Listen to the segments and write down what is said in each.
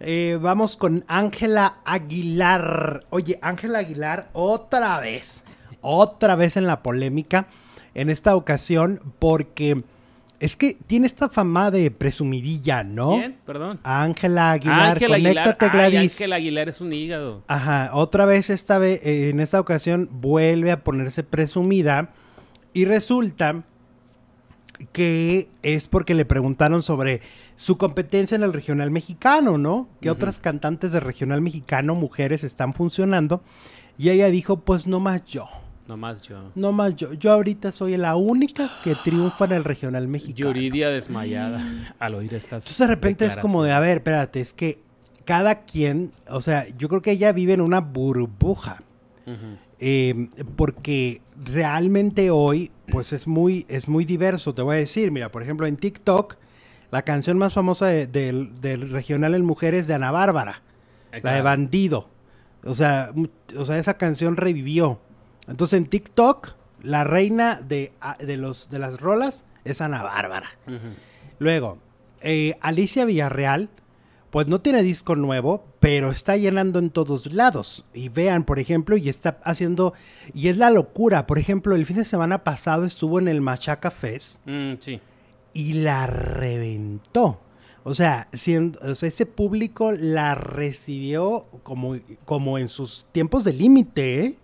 Eh, vamos con Ángela Aguilar. Oye, Ángela Aguilar otra vez, otra vez en la polémica, en esta ocasión, porque es que tiene esta fama de presumidilla, ¿no? ¿Quién? Perdón. Ángela Aguilar, conéctate Aguilar. Gladys. Ángela Aguilar es un hígado. Ajá, otra vez esta vez, eh, en esta ocasión vuelve a ponerse presumida y resulta que es porque le preguntaron sobre su competencia en el regional mexicano, ¿no? ¿Qué otras cantantes de regional mexicano, mujeres, están funcionando? Y ella dijo, pues no más yo. No más yo. No más yo. Yo ahorita soy la única que triunfa en el regional mexicano. Yuridia desmayada al oír estas. Entonces de repente es como de, a ver, espérate, es que cada quien, o sea, yo creo que ella vive en una burbuja. Ajá. Em, porque realmente hoy, pues es muy, es muy diverso. Te voy a decir, mira, por ejemplo, en TikTok, la canción más famosa del, regional en mujeres de Ana Bárbara, la de Bandido. O sea, o sea, esa canción revivió. Entonces en TikTok, la reina de, ah, de los, de las rolas es Ana Bárbara. Luego, eh, Alicia Villarreal pues no tiene disco nuevo, pero está llenando en todos lados. Y vean, por ejemplo, y está haciendo, y es la locura. Por ejemplo, el fin de semana pasado estuvo en el Machaca Fest. Mm, sí. Y la reventó. O sea, ese público la recibió como, como en sus tiempos de límite. ¿eh?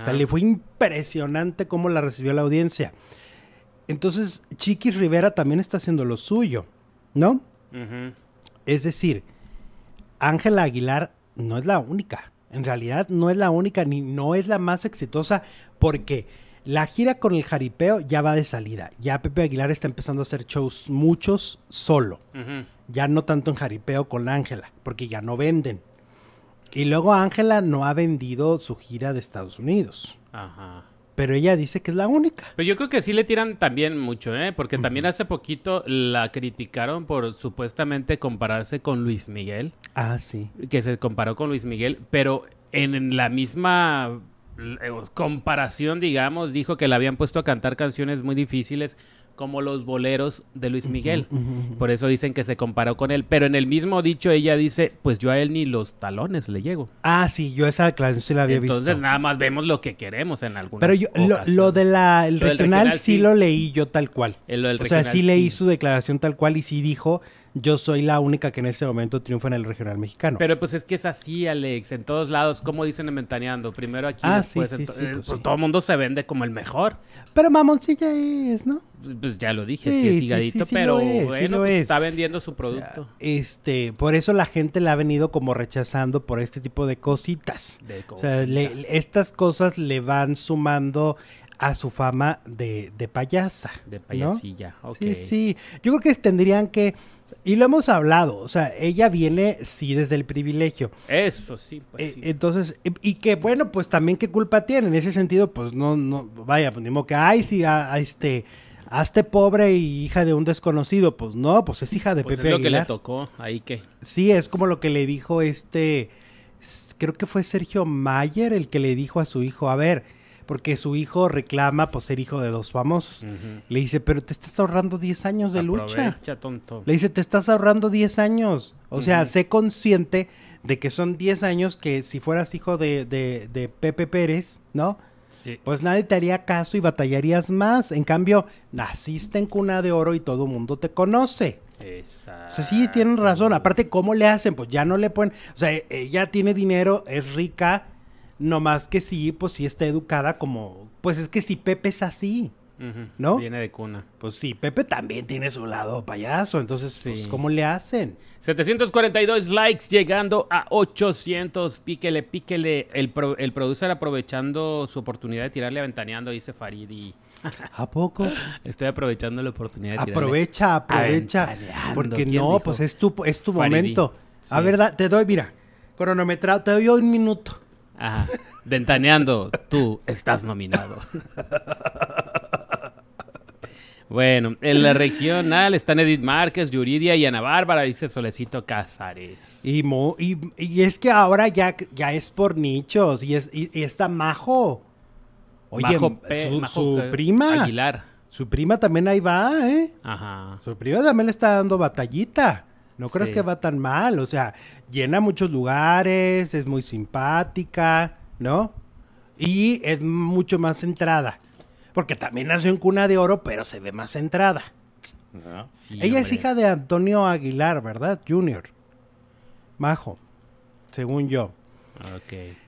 O sea, le fue impresionante cómo la recibió la audiencia. Entonces, Chiquis Rivera también está haciendo lo suyo, ¿no? Ajá. Es decir, Ángela Aguilar no es la única. En realidad no es la única ni no es la más exitosa porque la gira con el jaripeo ya va de salida. Ya Pepe Aguilar está empezando a hacer shows muchos solo. Ya no tanto en jaripeo con Ángela porque ya no venden. Y luego Ángela no ha vendido su gira de Estados Unidos. Ajá. Pero ella dice que es la única. Pero yo creo que sí le tiran también mucho, ¿eh? Porque también hace poquito la criticaron por supuestamente compararse con Luis Miguel. Ah, sí. Que se comparó con Luis Miguel, pero en la misma eh, comparación, digamos, dijo que la habían puesto a cantar canciones muy difíciles como los boleros de Luis Miguel. Por eso dicen que se comparó con él. Pero en el mismo dicho ella dice, pues yo a él ni los talones le llego. Ah, sí, yo esa declaración sí la había visto. Entonces nada más vemos lo que queremos en momento. Pero yo, lo, lo, de la, el regional, sí, lo leí yo tal cual. o sea, sí leí su declaración tal cual y sí dijo yo soy la única que en ese momento triunfa en el regional mexicano. Pero pues es que es así, Alex, en todos lados, como dicen en Ventaneando, primero aquí, ah, sí, sí, sí, pues, pues todo el mundo se vende como el mejor. Pero ya es, ¿no? Pues, pues ya lo dije, sí, es cigadito, pero bueno, pues, está vendiendo su producto. este, por eso la gente la ha venido como rechazando por este tipo de cositas. De estas cosas le van sumando a su fama de, payasa. De payasilla, Sí, sí. Yo creo que tendrían que. Y lo hemos hablado, o sea, ella viene sí desde el privilegio. Eso sí, pues. Eh, entonces, y que bueno, pues también qué culpa tiene. En ese sentido, pues no, no, vaya, pues que, ay, sí, a, este, hazte este pobre y hija de un desconocido. Pues no, pues es hija de pues Pepe que le tocó, ahí que. Sí, es como lo que le dijo este, creo que fue Sergio Mayer el que le dijo a su hijo, a ver porque su hijo reclama por pues, ser hijo de dos famosos. Le dice, pero te estás ahorrando 10 años de Aprovecha, lucha. Tonto. Le dice, te estás ahorrando 10 años. O sea, sé consciente de que son 10 años que si fueras hijo de, de, Pepe Pérez, ¿no? Pues nadie te haría caso y batallarías más. En cambio, naciste en cuna de oro y todo el mundo te conoce. Exacto. sí, tienen razón. Aparte, ¿cómo le hacen? Pues ya no le ponen. O sea, ella tiene dinero, es rica, no más que sí, pues sí está educada como, pues es que si Pepe es así, ¿no? Viene de cuna. Pues sí, Pepe también tiene su lado payaso, entonces, pues, sí. pues, ¿cómo le hacen? 742 likes llegando a 800, píquele, píquele. El, el producer aprovechando su oportunidad de tirarle aventaneando, dice Farid y... ¿A poco? Estoy aprovechando la oportunidad de Aprovecha, aprovecha. Porque no, pues es tu, es tu momento. A ver, te doy, mira, cronometrado, te doy un minuto. Ajá. Ventaneando, tú estás nominado. Bueno, en la regional están Edith Márquez, Yuridia y Ana Bárbara, dice Solecito Casares. Y, y, es que ahora ya, ya es por nichos y, es, está Majo. Oye, su, prima. Aguilar. Su prima también ahí va, ¿eh? Ajá. Su prima también le está dando batallita. No creo que va tan mal, o sea, llena muchos lugares, es muy simpática, ¿no? Y es mucho más centrada. Porque también nació en cuna de oro, pero se ve más centrada. Ella es hija de Antonio Aguilar, ¿verdad? Junior. Majo, según yo. Ok.